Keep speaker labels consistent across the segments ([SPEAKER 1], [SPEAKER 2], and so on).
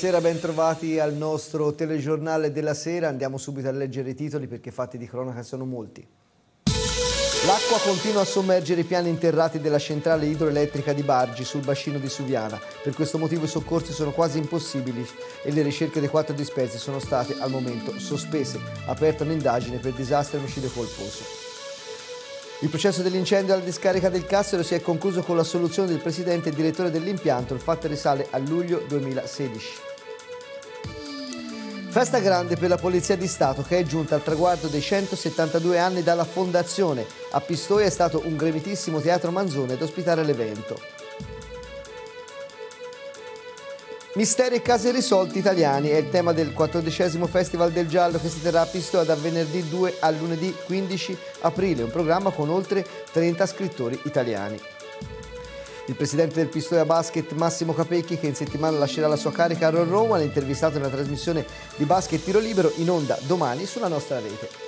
[SPEAKER 1] Buonasera, bentrovati al nostro telegiornale della sera. Andiamo subito a leggere i titoli perché fatti di cronaca sono molti. L'acqua continua a sommergere i piani interrati della centrale idroelettrica di Bargi sul bacino di Suviana. Per questo motivo i soccorsi sono quasi impossibili e le ricerche dei quattro dispersi sono state al momento sospese. Aperta un'indagine per disastro e omicidio colposo. Il processo dell'incendio alla discarica del Cassero si è concluso con l'assoluzione del presidente e direttore dell'impianto, il fatto risale a luglio 2016. Festa grande per la Polizia di Stato che è giunta al traguardo dei 172 anni dalla fondazione. A Pistoia è stato un gremitissimo teatro Manzone ad ospitare l'evento. Misteri e casi risolti italiani è il tema del quattordicesimo Festival del Giallo che si terrà a Pistoia da venerdì 2 a lunedì 15 aprile, un programma con oltre 30 scrittori italiani. Il presidente del Pistoia Basket Massimo Capecchi che in settimana lascerà la sua carica a Ron Rowan intervistato nella trasmissione di basket tiro libero in onda domani sulla nostra rete.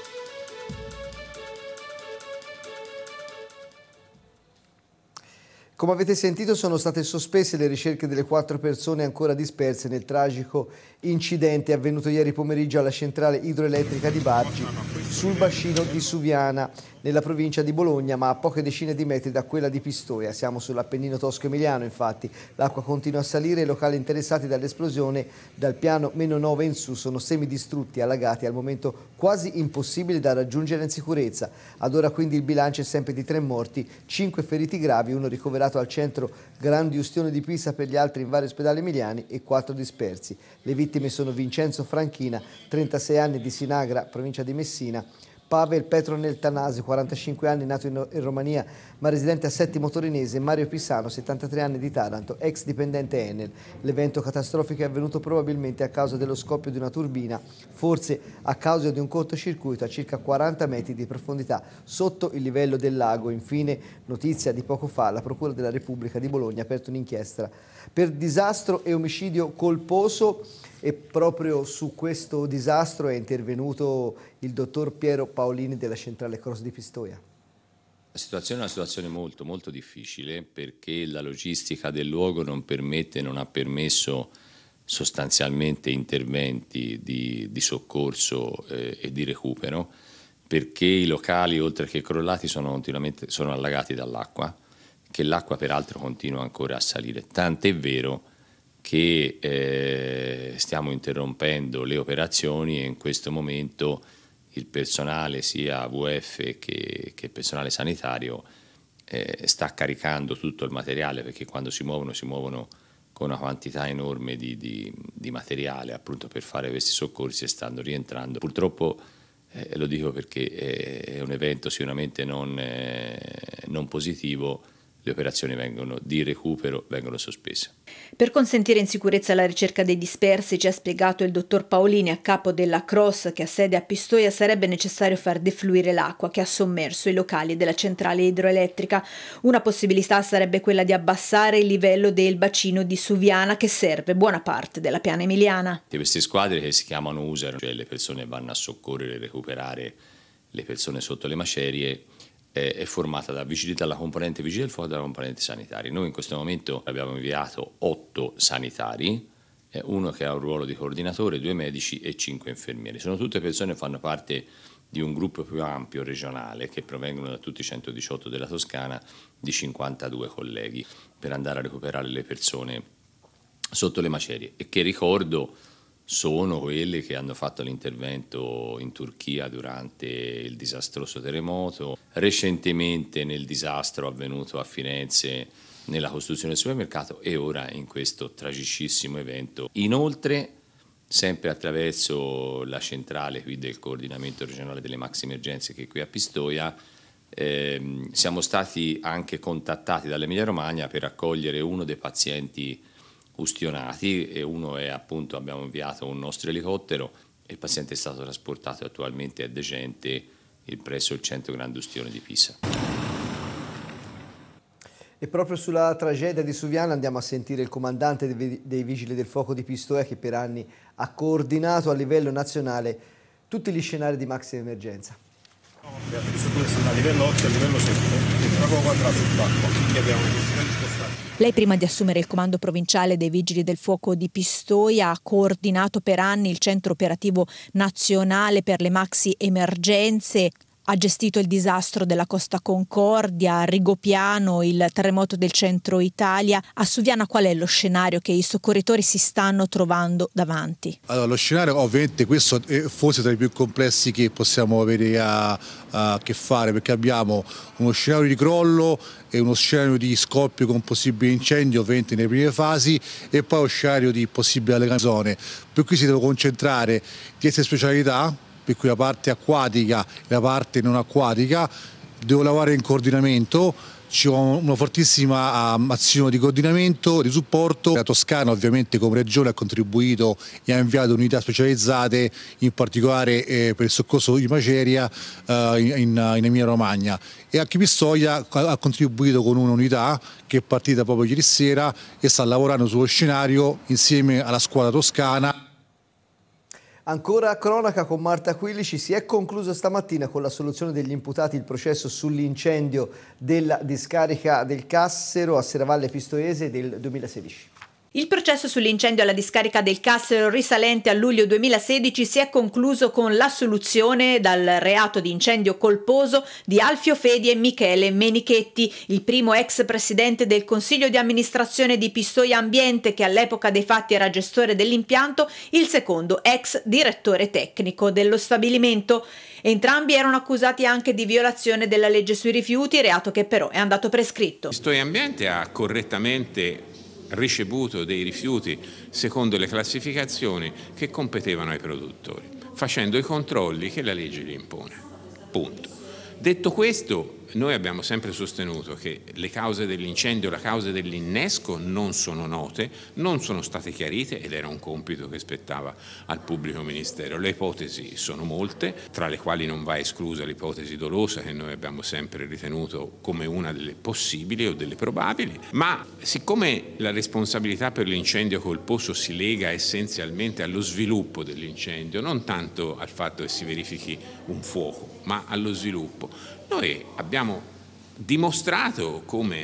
[SPEAKER 1] Come avete sentito sono state sospese le ricerche delle quattro persone ancora disperse nel tragico incidente avvenuto ieri pomeriggio alla centrale idroelettrica di Bargi sul bacino di Suviana nella provincia di Bologna ma a poche decine di metri da quella di Pistoia. Siamo sull'Appennino tosco-emiliano infatti. L'acqua continua a salire e i locali interessati dall'esplosione dal piano meno 9 in su sono semidistrutti, allagati al momento quasi impossibili da raggiungere in sicurezza. Ad ora quindi il bilancio è sempre di tre morti, cinque feriti gravi, uno ricoverato ricoverato al centro Grandi Ustione di Pisa per gli altri in vari ospedali emiliani e quattro dispersi. Le vittime sono Vincenzo Franchina, 36 anni di Sinagra, provincia di Messina, Pavel Petronel Tanasi, 45 anni, nato in, Romania ma residente a Settimo Torinese, Mario Pisano, 73 anni di Taranto, ex dipendente Enel. L'evento catastrofico è avvenuto probabilmente a causa dello scoppio di una turbina, forse a causa di un cortocircuito a circa 40 metri di profondità sotto il livello del lago. Infine, notizia di poco fa, la Procura della Repubblica di Bologna ha aperto un'inchiesta per disastro e omicidio colposo e proprio su questo disastro è intervenuto il dottor Piero Paolini della centrale Cross di Pistoia.
[SPEAKER 2] La situazione è una situazione molto molto difficile perché la logistica del luogo non permette, non ha permesso sostanzialmente interventi di, di soccorso eh, e di recupero perché i locali oltre che crollati sono continuamente sono allagati dall'acqua che l'acqua peraltro continua ancora a salire tant'è vero che eh, stiamo interrompendo le operazioni e in questo momento il personale sia VF che, che personale sanitario eh, sta caricando tutto il materiale perché quando si muovono si muovono con una quantità enorme di, di, di materiale appunto per fare questi soccorsi e stanno rientrando. Purtroppo eh, lo dico perché eh, è, un evento sicuramente non, eh, non positivo le operazioni vengono, di recupero vengono sospese.
[SPEAKER 3] Per consentire in sicurezza la ricerca dei dispersi, ci ha spiegato il dottor Paolini, a capo della Cross che ha sede a Pistoia, sarebbe necessario far defluire l'acqua che ha sommerso i locali della centrale idroelettrica. Una possibilità sarebbe quella di abbassare il livello del bacino di Suviana che serve buona parte della piana emiliana.
[SPEAKER 2] Di queste squadre che si chiamano user, cioè le persone vanno a soccorrere e recuperare le persone sotto le macerie, è formata da vigili, dalla componente vigili del fuoco e dalla componente sanitari. Noi in questo momento abbiamo inviato otto sanitari, eh, uno che ha un ruolo di coordinatore, due medici e cinque infermieri. Sono tutte persone che fanno parte di un gruppo più ampio regionale che provengono da tutti i 118 della Toscana di 52 colleghi per andare a recuperare le persone sotto le macerie e che ricordo sono quelle che hanno fatto l'intervento in Turchia durante il disastroso terremoto, recentemente nel disastro avvenuto a Firenze nella costruzione del supermercato e ora in questo tragicissimo evento. Inoltre, sempre attraverso la centrale del coordinamento regionale delle maxi emergenze che è qui a Pistoia, ehm, siamo stati anche contattati dall'Emilia Romagna per accogliere uno dei pazienti ustionati e uno è appunto abbiamo inviato un nostro elicottero e il paziente è stato trasportato attualmente è Decente presso il centro Grande Ustione di Pisa.
[SPEAKER 1] E proprio sulla tragedia di Suviana andiamo a sentire il comandante dei Vigili del Fuoco di Pistoia che per anni ha coordinato a livello nazionale tutti gli scenari di maxi emergenza. Le attrezzature sono a livello 8 e a livello 7, il trago quadrato sott'acqua, quindi abbiamo
[SPEAKER 3] lei prima di assumere il comando provinciale dei Vigili del Fuoco di Pistoia ha coordinato per anni il centro operativo nazionale per le maxi emergenze, ha gestito il disastro della Costa Concordia, Rigopiano, il terremoto del centro Italia. A Suviana qual è lo scenario che i soccorritori si stanno trovando davanti?
[SPEAKER 4] Allora, lo scenario ovviamente questo è forse tra i più complessi che possiamo avere a, a che fare perché abbiamo uno scenario di crollo e uno scenario di scoppio con possibili incendi ovviamente nelle prime fasi e poi lo scenario di possibili allegate zone. Per cui si devono concentrare queste specialità per cui la parte acquatica e la parte non acquatica, devo lavorare in coordinamento, ci c'è una fortissima ah, azione di coordinamento, di supporto. La Toscana ovviamente come regione ha contribuito e ha inviato unità specializzate, in particolare eh, per il soccorso di Maceria eh, in, in Emilia Romagna. E anche Pistoia ha contribuito con un'unità che è partita proprio ieri sera e sta lavorando sullo scenario insieme alla squadra toscana.
[SPEAKER 1] Ancora a cronaca con Marta Quillici, si è conclusa stamattina con la soluzione degli imputati il processo sull'incendio della discarica del Cassero a Seravalle Pistoiese del 2016.
[SPEAKER 3] Il processo sull'incendio alla discarica del Cassero risalente a luglio 2016 si è concluso con l'assoluzione dal reato di incendio colposo di Alfio Fedi e Michele Menichetti, il primo ex presidente del consiglio di amministrazione di Pistoia Ambiente che all'epoca dei fatti era gestore dell'impianto, il secondo ex direttore tecnico dello stabilimento. Entrambi erano accusati anche di violazione della legge sui rifiuti, reato che però è andato prescritto.
[SPEAKER 5] Pistoia Ambiente ha correttamente ricevuto dei rifiuti secondo le classificazioni che competevano ai produttori, facendo i controlli che la legge gli impone. Punto. Detto questo, noi abbiamo sempre sostenuto che le cause dell'incendio, la causa dell'innesco non sono note, non sono state chiarite ed era un compito che spettava al pubblico ministero. Le ipotesi sono molte, tra le quali non va esclusa l'ipotesi dolosa che noi abbiamo sempre ritenuto come una delle possibili o delle probabili, ma siccome la responsabilità per l'incendio colposo si lega essenzialmente allo sviluppo dell'incendio, non tanto al fatto che si verifichi un fuoco, ma allo sviluppo, noi abbiamo dimostrato come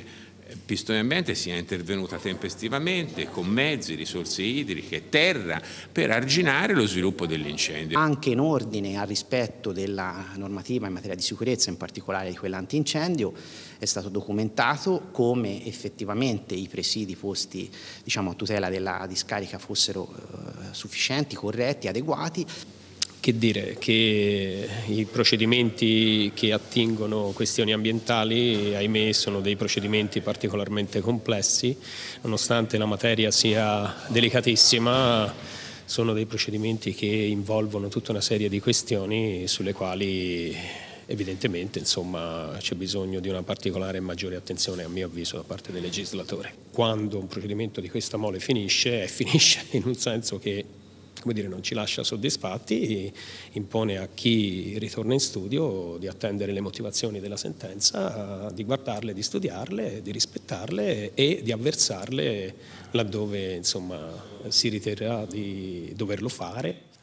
[SPEAKER 5] eh, Pistoia Ambiente sia intervenuta tempestivamente con mezzi, risorse idriche, terra per arginare lo sviluppo dell'incendio.
[SPEAKER 6] Anche in ordine al rispetto della normativa in materia di sicurezza, in particolare di quella antincendio, è stato documentato come effettivamente i presidi posti diciamo, a tutela della discarica fossero eh, sufficienti, corretti, adeguati.
[SPEAKER 2] Che dire, che i procedimenti che attingono questioni ambientali, ahimè, sono dei procedimenti particolarmente complessi, nonostante la materia sia delicatissima sono dei procedimenti che involvono tutta una serie di questioni sulle quali evidentemente insomma, c'è bisogno di una particolare e maggiore attenzione a mio avviso da parte del legislatore. Quando un procedimento di questa mole finisce, finisce in un senso che come dire, non ci lascia soddisfatti, impone a chi ritorna in studio di attendere le motivazioni della sentenza, di guardarle, di studiarle, di rispettarle e di avversarle laddove insomma, si riterrà di doverlo fare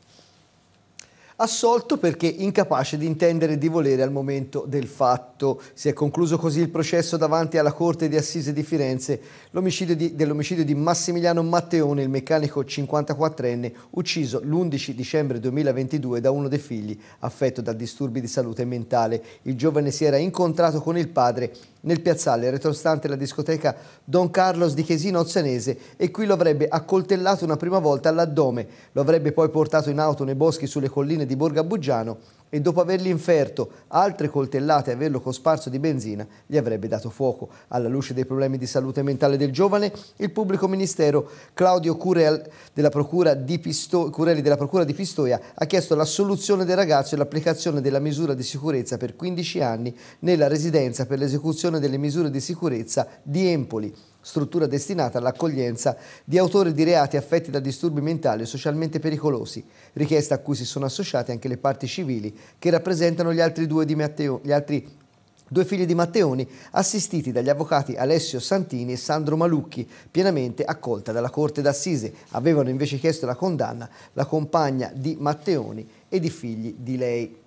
[SPEAKER 1] assolto perché incapace di intendere di volere al momento del fatto. Si è concluso così il processo davanti alla Corte di Assise di Firenze dell'omicidio di Massimiliano Matteone, il meccanico 54enne, ucciso l'11 dicembre 2022 da uno dei figli affetto da disturbi di salute mentale. Il giovane si era incontrato con il padre nel piazzale retrostante la discoteca Don Carlos di Chesino Ozzanese e qui lo avrebbe accoltellato una prima volta all'addome, lo avrebbe poi portato in auto nei boschi sulle colline di Borga Buggiano e dopo avergli inferto altre coltellate e averlo cosparso di benzina, gli avrebbe dato fuoco. Alla luce dei problemi di salute mentale del giovane, il pubblico ministero Claudio Curel della procura di Pisto- Curelli della Procura di Pistoia ha chiesto l'assoluzione del ragazzo e l'applicazione della misura di sicurezza per 15 anni nella residenza per l'esecuzione delle misure di sicurezza di Empoli struttura destinata all'accoglienza di autori di reati affetti da disturbi mentali e socialmente pericolosi, richiesta a cui si sono associate anche le parti civili che rappresentano gli altri due di Matteo, gli altri due figli di Matteoni, assistiti dagli avvocati Alessio Santini e Sandro Malucchi, pienamente accolta dalla Corte d'Assise. Avevano invece chiesto la condanna la compagna di Matteoni e di figli di lei.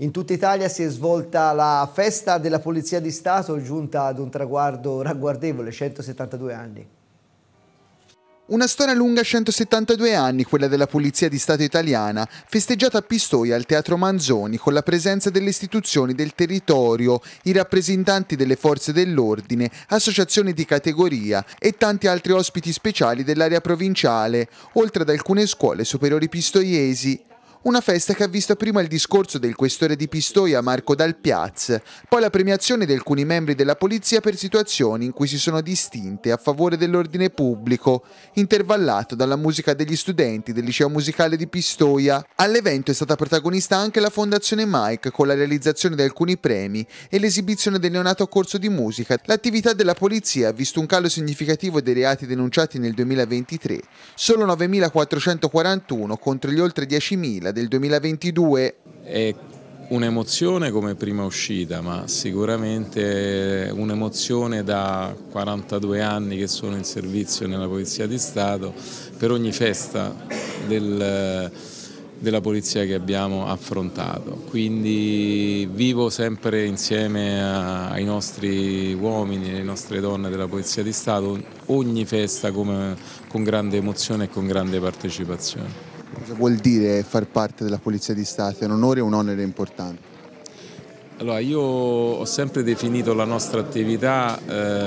[SPEAKER 1] In tutta Italia si è svolta la festa della Polizia di Stato giunta ad un traguardo ragguardevole, 172 anni.
[SPEAKER 7] Una storia lunga 172 anni, quella della Polizia di Stato italiana, festeggiata a Pistoia al Teatro Manzoni con la presenza delle istituzioni del territorio, i rappresentanti delle forze dell'ordine, associazioni di categoria e tanti altri ospiti speciali dell'area provinciale, oltre ad alcune scuole superiori pistoiesi. Una festa che ha visto prima il discorso del questore di Pistoia Marco Dal Piaz, poi la premiazione di alcuni membri della polizia per situazioni in cui si sono distinte a favore dell'ordine pubblico, intervallato dalla musica degli studenti del liceo musicale di Pistoia. All'evento è stata protagonista anche la Fondazione Mike con la realizzazione di alcuni premi e l'esibizione del neonato corso di musica. L'attività della polizia ha visto un calo significativo dei reati denunciati nel 2023, solo 9.441 contro gli oltre 10.000 del 2022. È un'emozione come prima uscita, ma sicuramente
[SPEAKER 8] un'emozione da 42 anni che sono in servizio nella Polizia di Stato per ogni festa del, della polizia che abbiamo affrontato. Quindi vivo sempre insieme a, ai nostri uomini, e alle nostre donne della Polizia di Stato ogni festa come, con grande emozione e con grande partecipazione.
[SPEAKER 7] Cosa vuol dire far parte della Polizia di Stato? È un onore e un onere importante.
[SPEAKER 8] Allora, io ho sempre definito la nostra attività,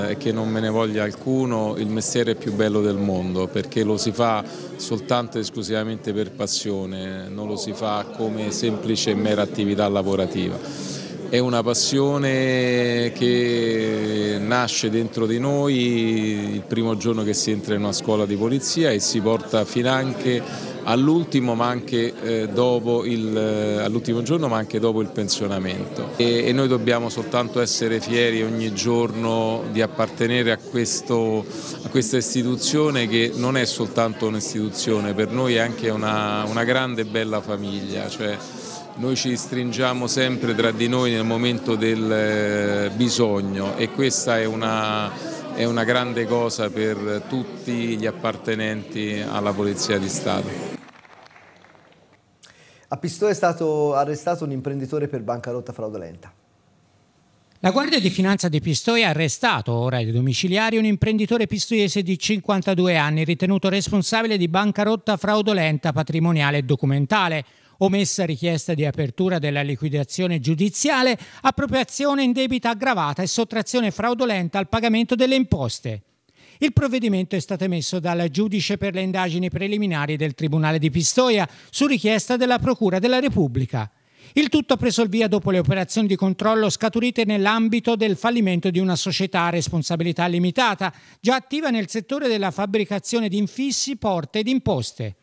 [SPEAKER 8] eh, che non me ne voglia alcuno, il mestiere più bello del mondo, perché lo si fa soltanto e esclusivamente per passione, non lo si fa come semplice e mera attività lavorativa è una passione che nasce dentro di noi il primo giorno che si entra in una scuola di polizia e si porta anche all'ultimo, ma anche, eh, dopo il, eh, all'ultimo giorno ma anche dopo il pensionamento e, e, noi dobbiamo soltanto essere fieri ogni giorno di appartenere a, questo, a questa istituzione che non è soltanto un'istituzione, per noi è anche una, una grande e bella famiglia. Cioè, noi ci stringiamo sempre tra di noi nel momento del eh, bisogno e questa è una, è una grande cosa per tutti gli appartenenti alla Polizia di Stato.
[SPEAKER 1] A Pistoia è stato arrestato un imprenditore per bancarotta fraudolenta.
[SPEAKER 6] La Guardia di Finanza di Pistoia ha arrestato ora ai domiciliari un imprenditore pistoiese di 52 anni ritenuto responsabile di bancarotta fraudolenta patrimoniale e documentale, omessa richiesta di apertura della liquidazione giudiziale, appropriazione in debita aggravata e sottrazione fraudolenta al pagamento delle imposte. Il provvedimento è stato emesso dal giudice per le indagini preliminari del Tribunale di Pistoia su richiesta della Procura della Repubblica. Il tutto ha preso il via dopo le operazioni di controllo scaturite nell'ambito del fallimento di una società a responsabilità limitata, già attiva nel settore della fabbricazione di infissi, porte ed imposte.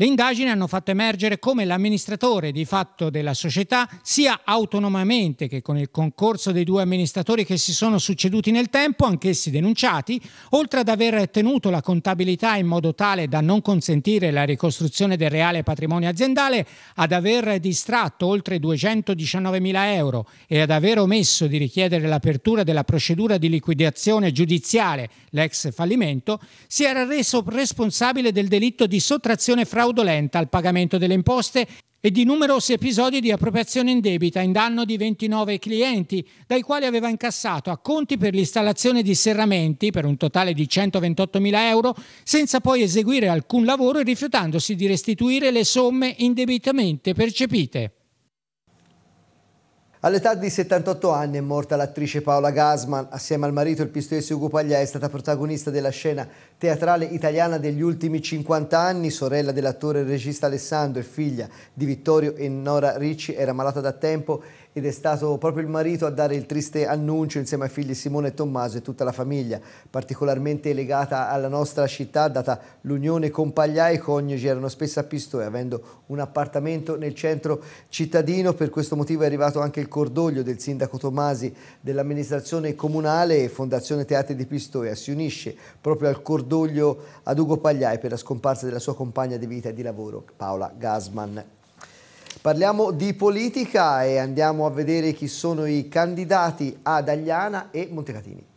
[SPEAKER 6] Le indagini hanno fatto emergere come l'amministratore di fatto della società, sia autonomamente che con il concorso dei due amministratori che si sono succeduti nel tempo, anch'essi denunciati, oltre ad aver tenuto la contabilità in modo tale da non consentire la ricostruzione del reale patrimonio aziendale, ad aver distratto oltre 219.000 euro e ad aver omesso di richiedere l'apertura della procedura di liquidazione giudiziale, l'ex fallimento, si era reso responsabile del delitto di sottrazione fraudolenta fraudolenta al pagamento delle imposte e di numerosi episodi di appropriazione in debita in danno di 29 clienti, dai quali aveva incassato acconti per l'installazione di serramenti per un totale di 128.000 euro, senza poi eseguire alcun lavoro e rifiutandosi di restituire le somme indebitamente percepite.
[SPEAKER 1] All'età di 78 anni è morta l'attrice Paola Gasman, assieme al marito il pistoiese Ugo Paglia è stata protagonista della scena teatrale italiana degli ultimi 50 anni, sorella dell'attore e regista Alessandro e figlia di Vittorio e Nora Ricci, era malata da tempo ed è stato proprio il marito a dare il triste annuncio insieme ai figli Simone e Tommaso e tutta la famiglia, particolarmente legata alla nostra città, data l'unione con Pagliai, i coniugi erano spesso a Pistoia, avendo un appartamento nel centro cittadino, per questo motivo è arrivato anche il cordoglio del sindaco Tomasi, dell'amministrazione comunale e Fondazione Teatri di Pistoia, si unisce proprio al cordoglio ad Ugo Pagliai per la scomparsa della sua compagna di vita e di lavoro, Paola Gasman. Parliamo di politica e andiamo a vedere chi sono i candidati ad Agliana e Montecatini.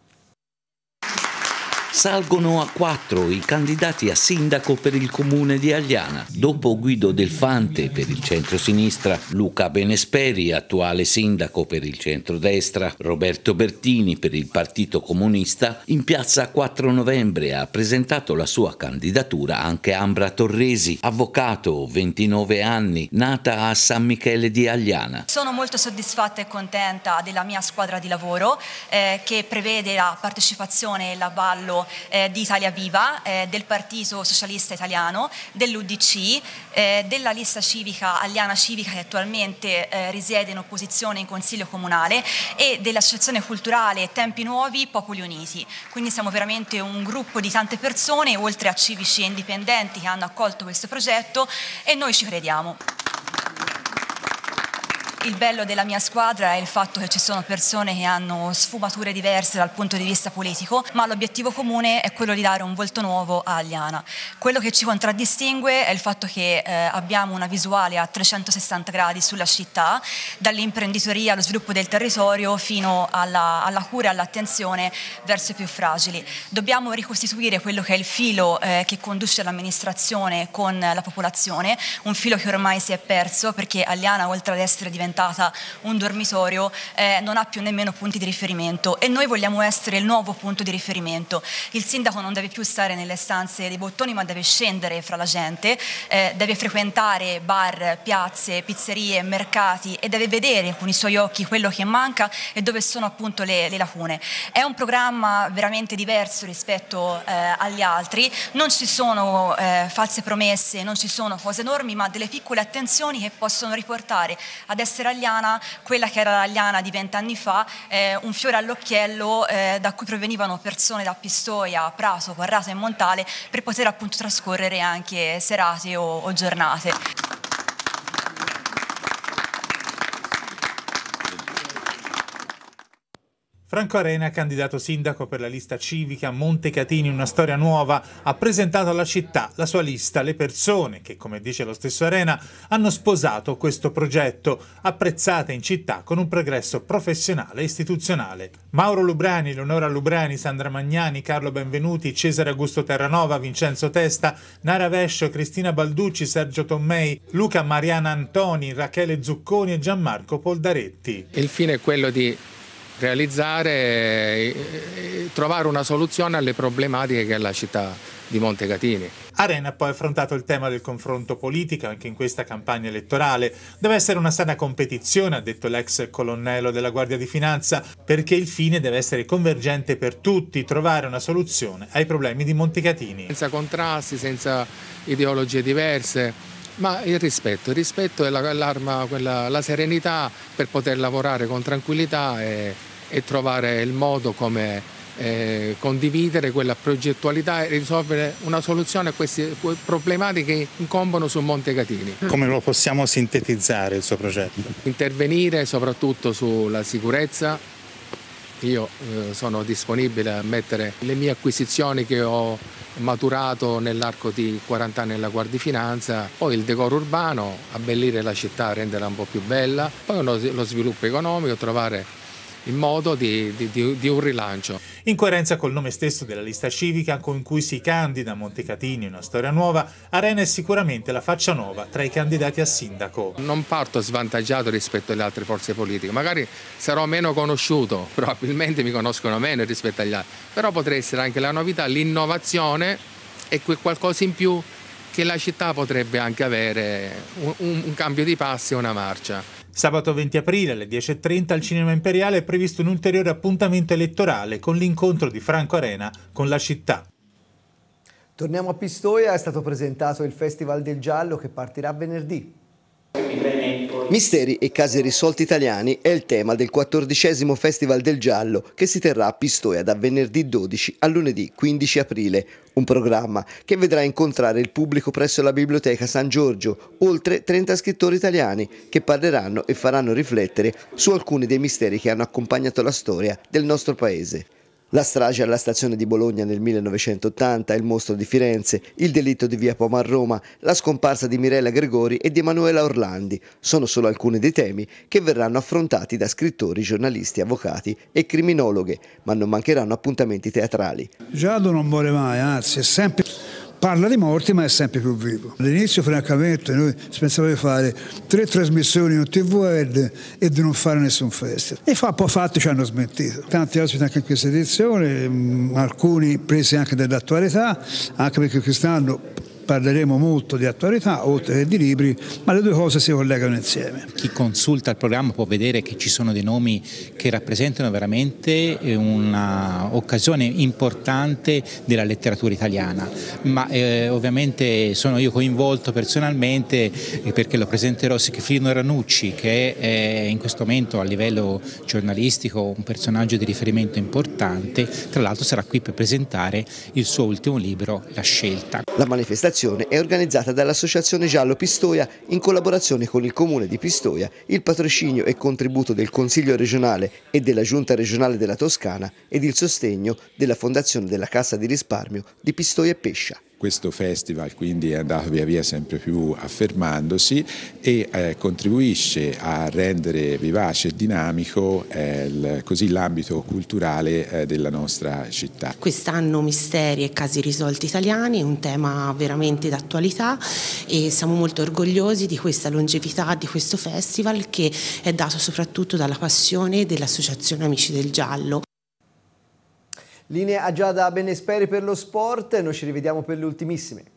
[SPEAKER 6] Salgono a quattro i candidati a sindaco per il comune di Agliana. Dopo Guido Delfante per il centro-sinistra, Luca Benesperi, attuale sindaco per il centro-destra, Roberto Bertini per il Partito Comunista, in piazza 4 novembre ha presentato la sua candidatura anche Ambra Torresi, avvocato, 29 anni, nata a San Michele di Agliana.
[SPEAKER 9] Sono molto soddisfatta e contenta della mia squadra di lavoro eh, che prevede la partecipazione e l'avallo eh, di Italia Viva, eh, del Partito Socialista Italiano, dell'UDC, eh, della lista civica Aliana Civica che attualmente eh, risiede in opposizione in Consiglio Comunale e dell'Associazione Culturale Tempi Nuovi Popoli Uniti. Quindi siamo veramente un gruppo di tante persone, oltre a civici e indipendenti che hanno accolto questo progetto e noi ci crediamo. Il bello della mia squadra è il fatto che ci sono persone che hanno sfumature diverse dal punto di vista politico, ma l'obiettivo comune è quello di dare un volto nuovo a Aliana. Quello che ci contraddistingue è il fatto che eh, abbiamo una visuale a 360 gradi sulla città, dall'imprenditoria allo sviluppo del territorio fino alla, alla cura e all'attenzione verso i più fragili. Dobbiamo ricostituire quello che è il filo eh, che conduce l'amministrazione con la popolazione, un filo che ormai si è perso perché Aliana oltre ad essere diventata diventata un dormitorio eh, non ha più nemmeno punti di riferimento e noi vogliamo essere il nuovo punto di riferimento. Il sindaco non deve più stare nelle stanze dei bottoni ma deve scendere fra la gente, eh, deve frequentare bar, piazze, pizzerie, mercati e deve vedere con i suoi occhi quello che manca e dove sono appunto le, le lacune. È un programma veramente diverso rispetto eh, agli altri, non ci sono eh, false promesse, non ci sono cose enormi ma delle piccole attenzioni che possono riportare ad essere essere Aliana, quella che era l'Aliana di vent'anni fa, eh, un fiore all'occhiello eh, da cui provenivano persone da Pistoia, Prato, Quarrata e Montale per poter appunto trascorrere anche serate o, o giornate.
[SPEAKER 4] Franco Arena, candidato sindaco per la lista civica Montecatini, una storia nuova, ha presentato alla città la sua lista, le persone che, come dice lo stesso Arena, hanno sposato questo progetto, apprezzate in città con un progresso professionale e istituzionale. Mauro Lubrani, Leonora Lubrani, Sandra Magnani, Carlo Benvenuti, Cesare Augusto Terranova, Vincenzo Testa, Nara Vescio, Cristina Balducci, Sergio Tommei, Luca Mariana Antoni, Rachele Zucconi e Gianmarco Poldaretti.
[SPEAKER 10] Il fine è quello di realizzare, e trovare una soluzione alle problematiche che ha la città di Montecatini.
[SPEAKER 4] Arena ha poi affrontato il tema del confronto politico anche in questa campagna elettorale. Deve essere una sana competizione, ha detto l'ex colonnello della Guardia di Finanza, perché il fine deve essere convergente per tutti, trovare una soluzione ai problemi di Montecatini. Senza contrasti,
[SPEAKER 10] senza ideologie diverse ma il rispetto, il rispetto è l'arma, la, la serenità per poter lavorare con tranquillità e, e trovare il modo come eh, condividere quella progettualità e risolvere una soluzione a queste problematiche che incombono su Montecatini.
[SPEAKER 4] Come lo possiamo sintetizzare il suo progetto?
[SPEAKER 10] Intervenire soprattutto sulla sicurezza, io eh, sono disponibile a mettere le mie acquisizioni che ho maturato nell'arco di 40 anni nella Guardia di Finanza, poi il decoro urbano, abbellire la città, renderla un po' più bella, poi lo sviluppo economico, trovare in modo di, di, di,
[SPEAKER 4] un rilancio. In coerenza col nome stesso della lista civica con cui si candida Montecatini una storia nuova, Arena è sicuramente la faccia nuova tra i candidati a sindaco. Non parto
[SPEAKER 10] svantaggiato rispetto alle altre forze politiche, magari sarò meno conosciuto, probabilmente mi conoscono meno rispetto agli altri, però potrei essere anche la novità, l'innovazione e quel qualcosa in più che la città potrebbe anche avere, un, un cambio di passi e una
[SPEAKER 4] marcia. Sabato 20 aprile alle 10.30 al Cinema Imperiale è previsto un ulteriore appuntamento elettorale con l'incontro di Franco Arena con la città.
[SPEAKER 1] Torniamo a Pistoia, è stato presentato il Festival del Giallo che partirà venerdì. Misteri e casi risolti italiani è il tema del quattordicesimo Festival del Giallo che si terrà a Pistoia da venerdì 12 a lunedì 15 aprile, un programma che vedrà incontrare il pubblico presso la Biblioteca San Giorgio, oltre 30 scrittori italiani che parleranno e faranno riflettere su alcuni dei misteri che hanno accompagnato la storia del nostro paese. La strage alla stazione di Bologna nel 1980, il mostro di Firenze, il delitto di Via Poma a Roma, la scomparsa di Mirella Gregori e di Emanuela Orlandi sono solo alcuni dei temi che verranno affrontati da scrittori, giornalisti, avvocati e criminologhe, ma non mancheranno appuntamenti teatrali. Giado non muore mai, anzi è sempre parla di morti ma è sempre più vivo. All'inizio francamente noi pensavamo di fare tre trasmissioni in TV TVR e di non fare nessun festival. E fa, poi fatti ci hanno smentito. Tanti ospiti anche in questa edizione, mm, alcuni presi anche dall'attualità, anche perché quest'anno parleremo molto di attualità oltre che di libri, ma le due cose si collegano insieme.
[SPEAKER 6] Chi consulta il programma può vedere che ci sono dei nomi che rappresentano veramente eh, un'occasione importante della letteratura italiana, ma eh, ovviamente sono io coinvolto personalmente eh, perché lo presenterò Sigfrino Ranucci che è eh, in questo momento a livello giornalistico un personaggio di riferimento importante, tra l'altro sarà qui per presentare il suo ultimo libro La scelta.
[SPEAKER 1] La manifestazione manifestazione è organizzata dall'Associazione Giallo Pistoia in collaborazione con il Comune di Pistoia, il patrocinio e contributo del Consiglio regionale e della Giunta regionale della Toscana ed il sostegno della Fondazione della Cassa di risparmio di Pistoia e Pescia. Questo
[SPEAKER 5] festival quindi è andato via via sempre più affermandosi e eh, contribuisce a rendere vivace e dinamico eh, il, così l'ambito culturale eh, della nostra città.
[SPEAKER 3] Quest'anno misteri e casi risolti italiani è un tema veramente d'attualità e siamo molto orgogliosi di questa longevità di questo festival che è dato soprattutto dalla passione dell'Associazione Amici del Giallo.
[SPEAKER 1] Linea a Giada Benesperi per lo sport, noi ci rivediamo per le ultimissime.